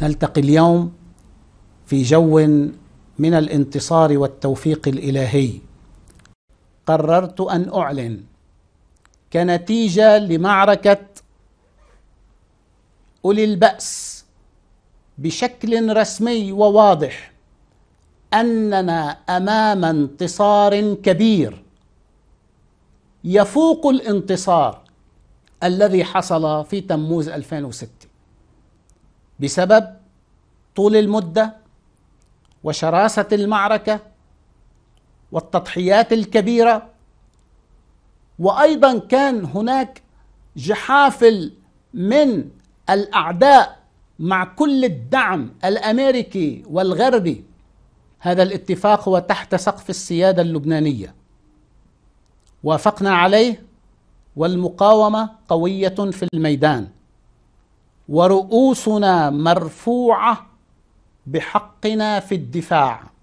نلتقي اليوم في جو من الانتصار والتوفيق الالهي قررت ان اعلن كنتيجه لمعركه اولي الباس بشكل رسمي وواضح اننا امام انتصار كبير يفوق الانتصار الذي حصل في تموز 2006 بسبب طول المده وشراسه المعركه والتضحيات الكبيره وايضا كان هناك جحافل من الاعداء مع كل الدعم الامريكي والغربي هذا الاتفاق هو تحت سقف السياده اللبنانيه وافقنا عليه والمقاومه قويه في الميدان ورؤوسنا مرفوعه بحقنا في الدفاع